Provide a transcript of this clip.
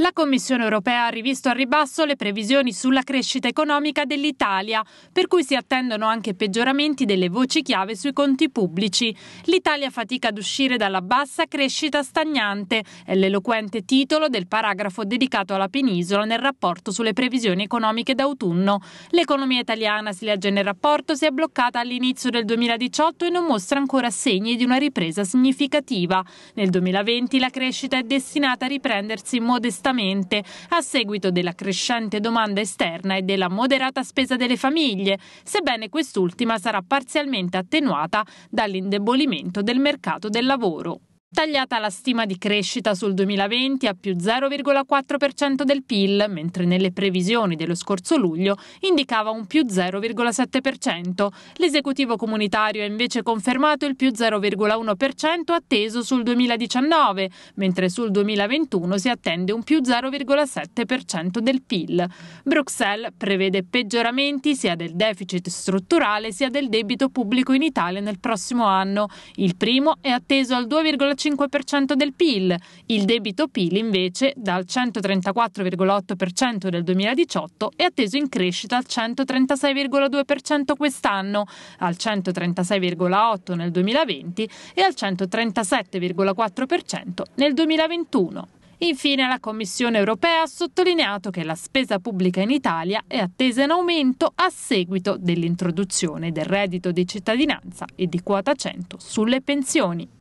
La Commissione europea ha rivisto al ribasso le previsioni sulla crescita economica dell'Italia, per cui si attendono anche peggioramenti delle voci chiave sui conti pubblici. L'Italia fatica ad uscire dalla bassa crescita stagnante, è l'eloquente titolo del paragrafo dedicato alla penisola nel rapporto sulle previsioni economiche d'autunno. L'economia italiana, si legge nel rapporto, si è bloccata all'inizio del 2018 e non mostra ancora segni di una ripresa significativa. Nel 2020 la crescita è destinata a riprendersi modestamente immediatamente a seguito della crescente domanda esterna e della moderata spesa delle famiglie, sebbene quest'ultima sarà parzialmente attenuata dall'indebolimento del mercato del lavoro. Tagliata la stima di crescita sul 2020 a più 0,4% del PIL, mentre nelle previsioni dello scorso luglio indicava un più 0,7%. L'esecutivo comunitario ha invece confermato il più 0,1% atteso sul 2019, mentre sul 2021 si attende un più 0,7% del PIL. Bruxelles prevede peggioramenti sia del deficit strutturale sia del debito pubblico in Italia nel prossimo anno. Il primo è atteso al 2,3%. 1,5% del PIL, il debito PIL invece dal 134,8% del 2018 è atteso in crescita al 136,2% quest'anno, al 136,8% nel 2020 e al 137,4% nel 2021. Infine la Commissione europea ha sottolineato che la spesa pubblica in Italia è attesa in aumento a seguito dell'introduzione del reddito di cittadinanza e di quota 100 sulle pensioni.